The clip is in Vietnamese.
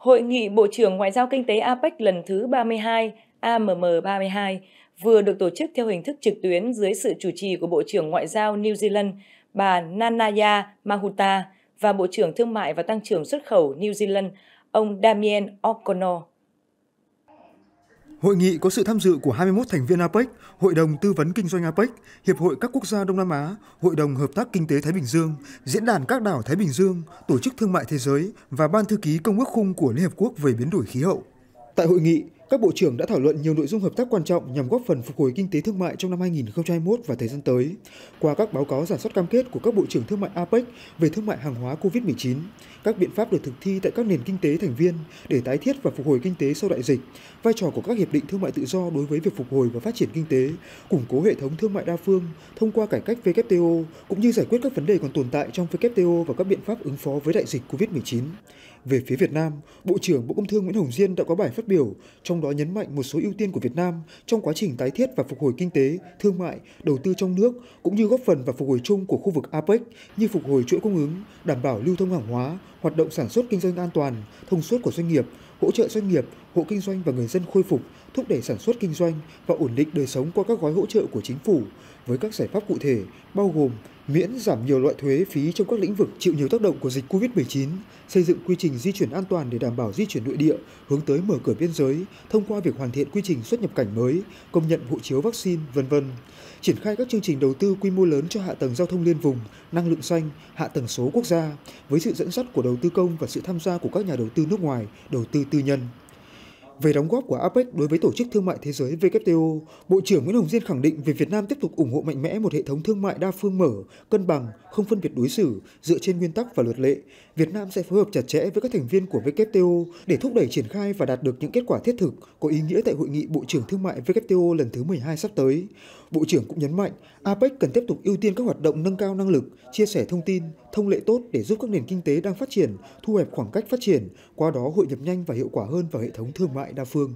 Hội nghị Bộ trưởng Ngoại giao Kinh tế APEC lần thứ 32 AMM32 vừa được tổ chức theo hình thức trực tuyến dưới sự chủ trì của Bộ trưởng Ngoại giao New Zealand bà Nanaya Mahuta và Bộ trưởng Thương mại và Tăng trưởng xuất khẩu New Zealand ông Damien O'Connor. Hội nghị có sự tham dự của 21 thành viên APEC, Hội đồng Tư vấn Kinh doanh APEC, Hiệp hội các quốc gia Đông Nam Á, Hội đồng Hợp tác Kinh tế Thái Bình Dương, Diễn đàn các đảo Thái Bình Dương, Tổ chức Thương mại Thế giới và Ban Thư ký Công ước Khung của Liên Hợp Quốc về biến đổi khí hậu. Tại hội nghị, các bộ trưởng đã thảo luận nhiều nội dung hợp tác quan trọng nhằm góp phần phục hồi kinh tế thương mại trong năm 2021 và thời gian tới, qua các báo cáo giả soát cam kết của các bộ trưởng thương mại APEC về thương mại hàng hóa COVID-19, các biện pháp được thực thi tại các nền kinh tế thành viên để tái thiết và phục hồi kinh tế sau đại dịch, vai trò của các hiệp định thương mại tự do đối với việc phục hồi và phát triển kinh tế, củng cố hệ thống thương mại đa phương thông qua cải cách WTO cũng như giải quyết các vấn đề còn tồn tại trong WTO và các biện pháp ứng phó với đại dịch COVID-19. Về phía Việt Nam, Bộ trưởng Bộ Công Thương Nguyễn Hồng Diên đã có bài phát biểu trong trong đó nhấn mạnh một số ưu tiên của Việt Nam trong quá trình tái thiết và phục hồi kinh tế, thương mại, đầu tư trong nước cũng như góp phần vào phục hồi chung của khu vực APEC như phục hồi chuỗi cung ứng, đảm bảo lưu thông hàng hóa, hoạt động sản xuất kinh doanh an toàn, thông suốt của doanh nghiệp, hỗ trợ doanh nghiệp, hộ kinh doanh và người dân khôi phục, thúc đẩy sản xuất kinh doanh và ổn định đời sống qua các gói hỗ trợ của chính phủ với các giải pháp cụ thể bao gồm miễn giảm nhiều loại thuế phí trong các lĩnh vực chịu nhiều tác động của dịch COVID-19, xây dựng quy trình di chuyển an toàn để đảm bảo di chuyển nội địa, hướng tới mở cửa biên giới, thông qua việc hoàn thiện quy trình xuất nhập cảnh mới, công nhận hộ chiếu vaccine, vân vân. Triển khai các chương trình đầu tư quy mô lớn cho hạ tầng giao thông liên vùng, năng lượng xanh, hạ tầng số quốc gia, với sự dẫn dắt của đầu tư công và sự tham gia của các nhà đầu tư nước ngoài, đầu tư tư nhân. Về đóng góp của APEC đối với Tổ chức Thương mại Thế giới WTO, Bộ trưởng Nguyễn Hồng Diên khẳng định về Việt Nam tiếp tục ủng hộ mạnh mẽ một hệ thống thương mại đa phương mở, cân bằng, không phân biệt đối xử, dựa trên nguyên tắc và luật lệ. Việt Nam sẽ phối hợp chặt chẽ với các thành viên của WTO để thúc đẩy triển khai và đạt được những kết quả thiết thực có ý nghĩa tại Hội nghị Bộ trưởng Thương mại WTO lần thứ 12 sắp tới. Bộ trưởng cũng nhấn mạnh APEC cần tiếp tục ưu tiên các hoạt động nâng cao năng lực, chia sẻ thông tin, thông lệ tốt để giúp các nền kinh tế đang phát triển thu hẹp khoảng cách phát triển, qua đó hội nhập nhanh và hiệu quả hơn vào hệ thống thương mại đa phương.